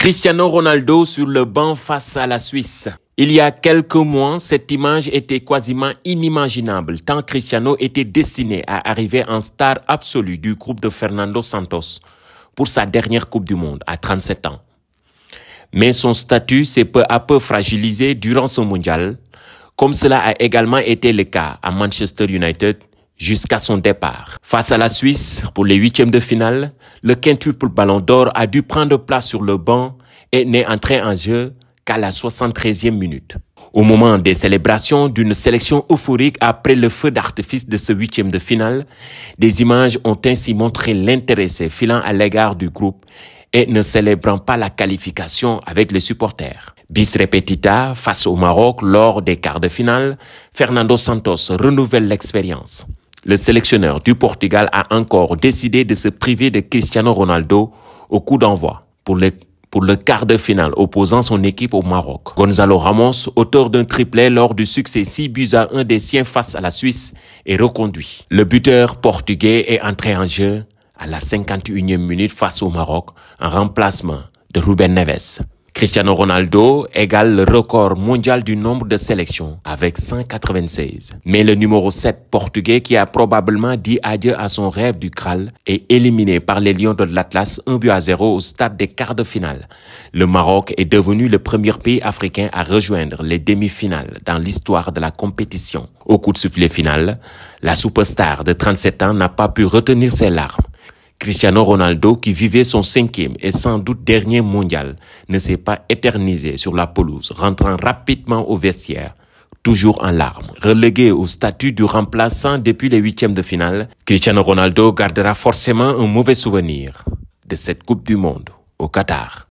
Cristiano Ronaldo sur le banc face à la Suisse. Il y a quelques mois, cette image était quasiment inimaginable, tant Cristiano était destiné à arriver en star absolue du groupe de Fernando Santos pour sa dernière Coupe du Monde à 37 ans. Mais son statut s'est peu à peu fragilisé durant ce mondial, comme cela a également été le cas à Manchester United jusqu'à son départ. Face à la Suisse, pour les huitièmes de finale, le quintuple Ballon d'Or a dû prendre place sur le banc et n'est entré en jeu qu'à la 73e minute. Au moment des célébrations d'une sélection euphorique après le feu d'artifice de ce huitième de finale, des images ont ainsi montré l'intéressé filant à l'égard du groupe et ne célébrant pas la qualification avec les supporters. Bis repetita, face au Maroc lors des quarts de finale, Fernando Santos renouvelle l'expérience. Le sélectionneur du Portugal a encore décidé de se priver de Cristiano Ronaldo au coup d'envoi pour pour le quart de finale opposant son équipe au Maroc. Gonzalo Ramos, auteur d'un triplé lors du succès 6 buts à 1 des siens face à la Suisse, est reconduit. Le buteur portugais est entré en jeu à la 51e minute face au Maroc en remplacement de Ruben Neves. Cristiano Ronaldo égale le record mondial du nombre de sélections avec 196. Mais le numéro 7 portugais qui a probablement dit adieu à son rêve du Kral est éliminé par les Lions de l'Atlas 1 but à 0 au stade des quarts de finale. Le Maroc est devenu le premier pays africain à rejoindre les demi-finales dans l'histoire de la compétition. Au coup de sifflet final, la superstar de 37 ans n'a pas pu retenir ses larmes Cristiano Ronaldo, qui vivait son cinquième et sans doute dernier mondial, ne s'est pas éternisé sur la pelouse, rentrant rapidement au vestiaire, toujours en larmes. Relégué au statut du remplaçant depuis les huitièmes de finale, Cristiano Ronaldo gardera forcément un mauvais souvenir de cette Coupe du Monde au Qatar.